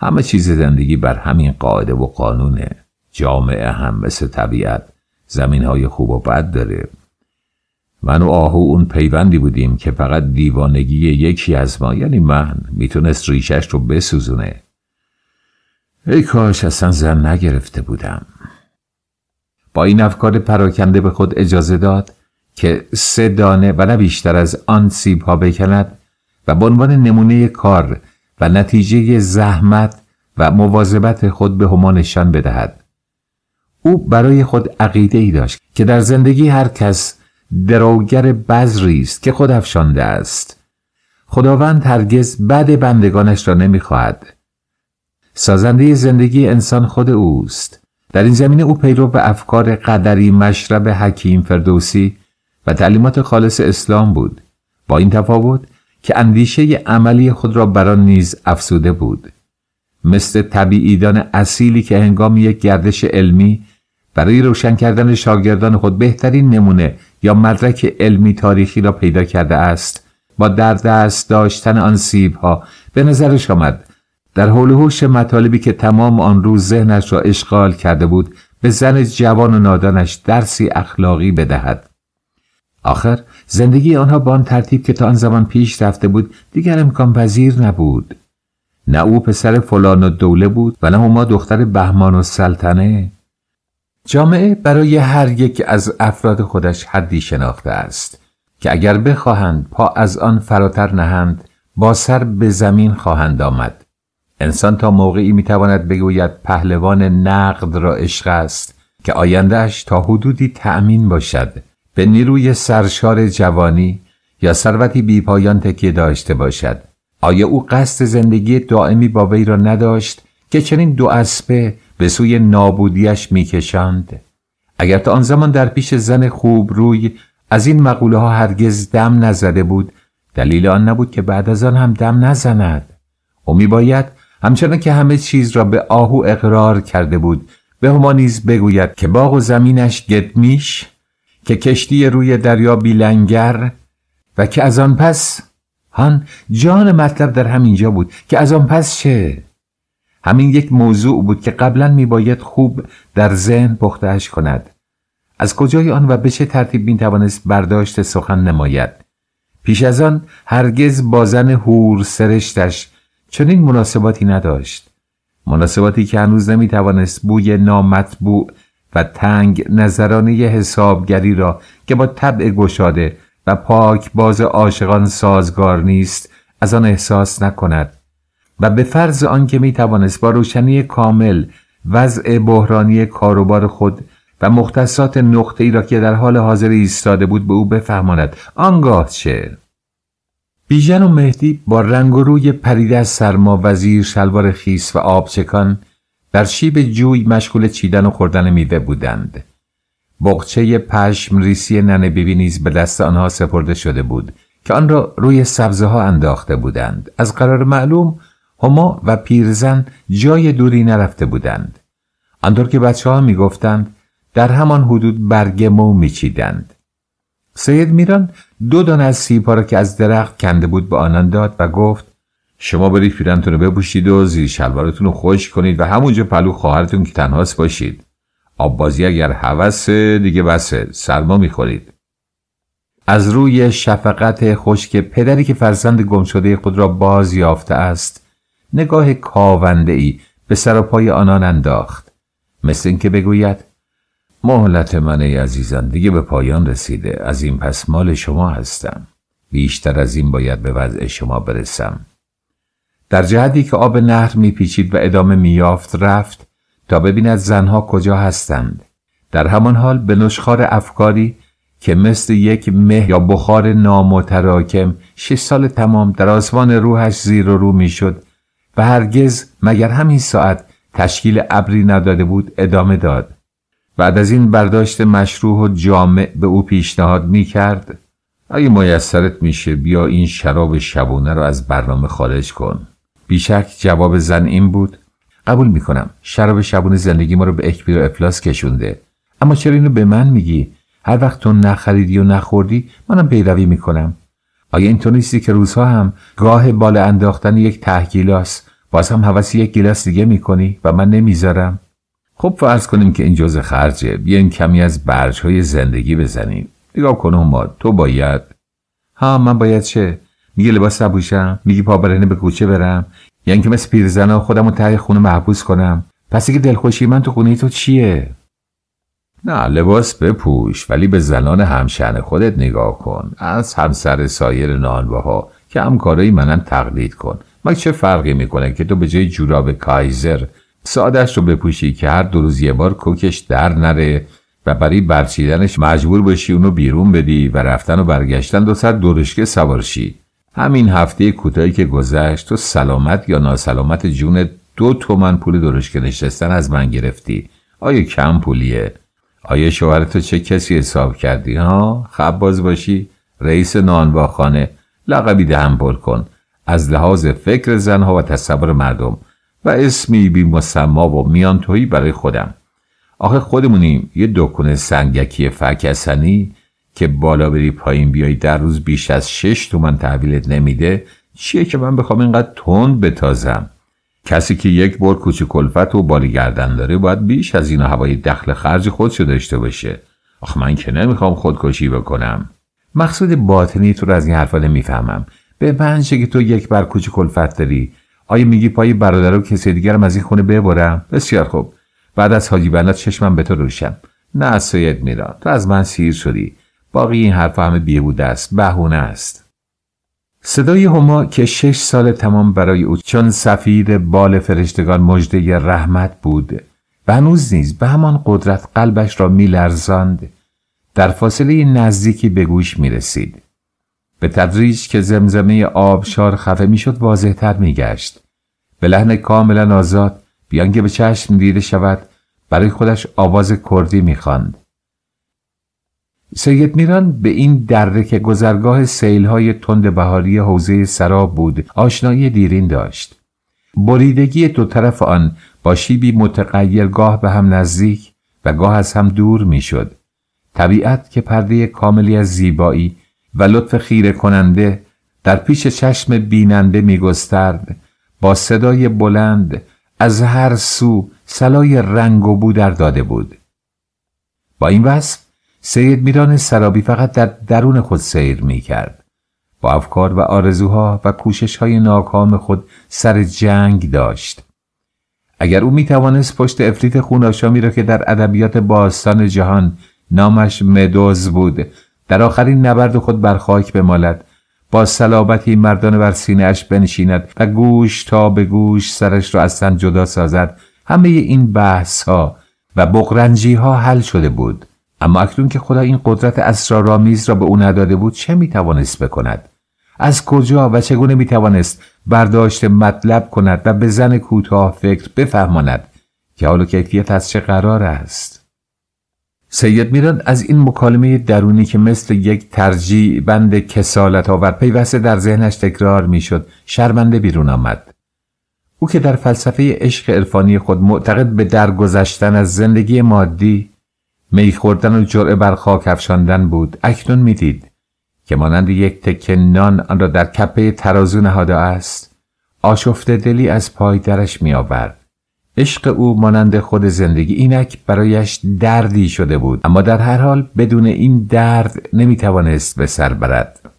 A: همه چیز زندگی بر همین قاعده و قانونه جامعه هم مثل طبیعت زمین های خوب و بد داره من و آهو اون پیوندی بودیم که فقط دیوانگی یکی از ما یعنی من میتونست ریشش رو بسوزونه ای کاش اصلا زن نگرفته بودم با این افکار پراکنده به خود اجازه داد که سه دانه و نه بیشتر از آن سیب ها بکند و به عنوان نمونه کار و نتیجه زحمت و مواظبت خود به هما نشان بدهد او برای خود عقیده ای داشت که در زندگی هر کس دروگر بذری است که خود افشانده است خداوند هرگز بد بندگانش را نمیخواهد سازنده زندگی انسان خود اوست در این زمینه او پیرو به افکار قدری مشرب حکیم فردوسی و تعلیمات خالص اسلام بود با این تفاوت که اندیشه عملی خود را بر نیز افسوده بود مثل طبیعیدان اصیلی که هنگام یک گردش علمی برای روشن کردن شاگردان خود بهترین نمونه یا مدرک علمی تاریخی را پیدا کرده است با در دست داشتن آن سیب ها به نظرش آمد در حول هوش مطالبی که تمام آن روز ذهنش را اشغال کرده بود به زن جوان و نادانش درسی اخلاقی بدهد آخر زندگی آنها با آن ترتیب که تا آن زمان پیش رفته بود دیگر امکان پذیر نبود نه او پسر فلان و دوله بود و نه ما دختر بهمان و سلطنه جامعه برای هر یک از افراد خودش حدی شناخته است که اگر بخواهند پا از آن فراتر نهند با سر به زمین خواهند آمد انسان تا موقعی میتواند بگوید پهلوان نقد را عشق است که آیندهش تا حدودی تأمین باشد به نیروی سرشار جوانی یا ثروتی بیپایان تکیه داشته باشد آیا او قصد زندگی دائمی با وی را نداشت که چنین دو اسبه به سوی نابودیش میکشاند اگر تا آن زمان در پیش زن خوب روی از این مقوله ها هرگز دم نزده بود دلیل آن نبود که بعد از آن هم دم نزند او میباید همچنان که همه چیز را به آهو اقرار کرده بود به همانیز نیز بگوید که باغ و زمینش گدمیش که کشتی روی دریا بیلنگر و که از آن پس هان جان مطلب در همینجا بود که از آن پس چه؟ همین یک موضوع بود که قبلا میباید خوب در ذهن پختهش کند از کجای آن و به چه ترتیب میتوانست برداشت سخن نماید پیش از آن هرگز بازن هور سرشتش چنین مناسباتی نداشت مناسباتی که هنوز نمیتوانست بوی نامطبوع و تنگ نظرانه حسابگری را که با طبع گشاده و پاک باز عاشقان سازگار نیست از آن احساس نکند و به فرض آنکه می توانست با روشنی کامل وضع بحرانی کاروبار خود و مختصات نقطه ای را که در حال حاضر ایستاده بود به او بفهماند آنگاه چه بیژن و مهدی با رنگ و روی پریده از سرما وزیر شلوار خیس و آبچکان در شیب جوی مشغول چیدن و خوردن میوه بودند بغچه پشم ریسی ننه بیبی نیز به دست آنها سپرده شده بود که آن را روی سبزه ها انداخته بودند از قرار معلوم هما و پیرزن جای دوری نرفته بودند آنطور که بچه ها می در همان حدود برگ مو می چیدند. سید میران دو دانه از سیبها را که از درخت کنده بود به آنان داد و گفت شما برید پیرنتون رو بپوشید و زیر شلوارتون رو کنید و همونجا پلو خواهرتون که تنهاست باشید آب اگر هوسه دیگه بسه سرما میخورید از روی شفقت خشک پدری که فرزند گم خود را باز یافته است نگاه کاونده ای به سر و پای آنان انداخت مثل اینکه بگوید مهلت من ای دیگه به پایان رسیده از این پس مال شما هستم بیشتر از این باید به وضع شما برسم در جهتی که آب نهر میپیچید و ادامه یافت رفت تا ببیند زنها کجا هستند در همان حال به نشخار افکاری که مثل یک مه یا بخار نامتراکم شش سال تمام در آسمان روحش زیر و رو میشد و هرگز مگر همین ساعت تشکیل ابری نداده بود ادامه داد بعد از این برداشت مشروع و جامع به او پیشنهاد می کرد اگه میسرت میشه بیا این شراب شبونه رو از برنامه خارج کن بیشک جواب زن این بود قبول میکنم شراب شبونه زندگی ما رو به اکبیر و افلاس کشونده اما چرا اینو به من میگی هر وقت تو نخریدی و نخوردی منم پیروی میکنم آیا اینطور نیستی که روزها هم گاه بال انداختن یک ته باز هم حوث یک گیلاس دیگه میکنی و من نمیذارم خب فرض کنیم که این جزء خرجه بیاین کمی از برج های زندگی بزنیم نگاه کن ما تو باید ها من باید چه میگه لباس نپوشم میگی پا به کوچه برم یا یعنی اینکه مثل پیرزنا خودم رو ته خونه محبوس کنم پس اگه دلخوشی من تو خونه تو چیه نه لباس بپوش ولی به زنان همشن خودت نگاه کن از همسر سایر نانباها که همکارایی منن تقلید کن مگه چه فرقی میکنه که تو به جای جوراب کایزر سادش رو بپوشی که هر دو روز یه بار کوکش در نره و برای برچیدنش مجبور بشی اونو بیرون بدی و رفتن و برگشتن دو سر دورشکه سوارشی همین هفته کوتاهی که گذشت تو سلامت یا ناسلامت جون دو تومن پول درش که نشستن از من گرفتی آیا کم پولیه آیا تو چه کسی حساب کردی ها خب باز باشی رئیس نانواخانه لقبی دهم پر کن از لحاظ فکر زنها و تصور مردم و اسمی بی مسما و تویی برای خودم آخه خودمونیم یه دکونه سنگکی فکسنی که بالا بری پایین بیای در روز بیش از شش تومن تحویلت نمیده چیه که من بخوام اینقدر تند بتازم کسی که یک بار کوچه کلفت و بالی گردن داره باید بیش از این هوای دخل خرج خودش داشته باشه آخ من که نمیخوام خودکشی بکنم مقصود باطنی تو رو از این حرفا نمیفهمم به من که تو یک بر کوچه کلفت داری آیا میگی پای برادر و کسی دیگرم از این خونه ببرم بسیار خوب بعد از حاجی بنات چشمم به تو روشم نه از سید میرا تو از من سیر شدی باقی این حرف همه بیهوده است بهونه است صدای هما که شش سال تمام برای او چون سفیر بال فرشتگان مژده رحمت بود و هنوز نیز به همان قدرت قلبش را میلرزاند در فاصله نزدیکی به گوش می رسید. به تدریج که زمزمه آبشار خفه می شد تر می گشت. به لحن کاملا آزاد بیانگه به چشم دیده شود برای خودش آواز کردی می خاند. سید میران به این دره که گذرگاه سیلهای تند بهاری حوزه سراب بود آشنایی دیرین داشت بریدگی دو طرف آن با شیبی متغیر گاه به هم نزدیک و گاه از هم دور میشد طبیعت که پرده کاملی از زیبایی و لطف خیره کننده در پیش چشم بیننده میگسترد با صدای بلند از هر سو سلای رنگ و بودر در داده بود با این وصف سید میران سرابی فقط در درون خود سیر می کرد. با افکار و آرزوها و کوشش های ناکام خود سر جنگ داشت. اگر او می توانست پشت افریت خوناشامی را که در ادبیات باستان جهان نامش مدوز بود در آخرین نبرد خود بر خاک بمالد با سلابتی مردان بر سینهاش بنشیند و گوش تا به گوش سرش را از جدا سازد همه این بحث ها و بغرنجی ها حل شده بود اما اکنون که خدا این قدرت اسرارآمیز را به او نداده بود چه میتوانست بکند از کجا و چگونه میتوانست برداشت مطلب کند و به زن کوتاه فکر بفهماند که حال و کیفیت از چه قرار است سید میران از این مکالمه درونی که مثل یک ترجیع بند کسالت آور پیوسته در ذهنش تکرار میشد شرمنده بیرون آمد او که در فلسفه عشق عرفانی خود معتقد به درگذشتن از زندگی مادی می خوردن و جرعه بر خاک افشاندن بود اکنون میدید که مانند یک تکه نان آن را در کپه ترازو نهاده است آشفته دلی از پای درش آورد، عشق او مانند خود زندگی اینک برایش دردی شده بود اما در هر حال بدون این درد توانست به سر برد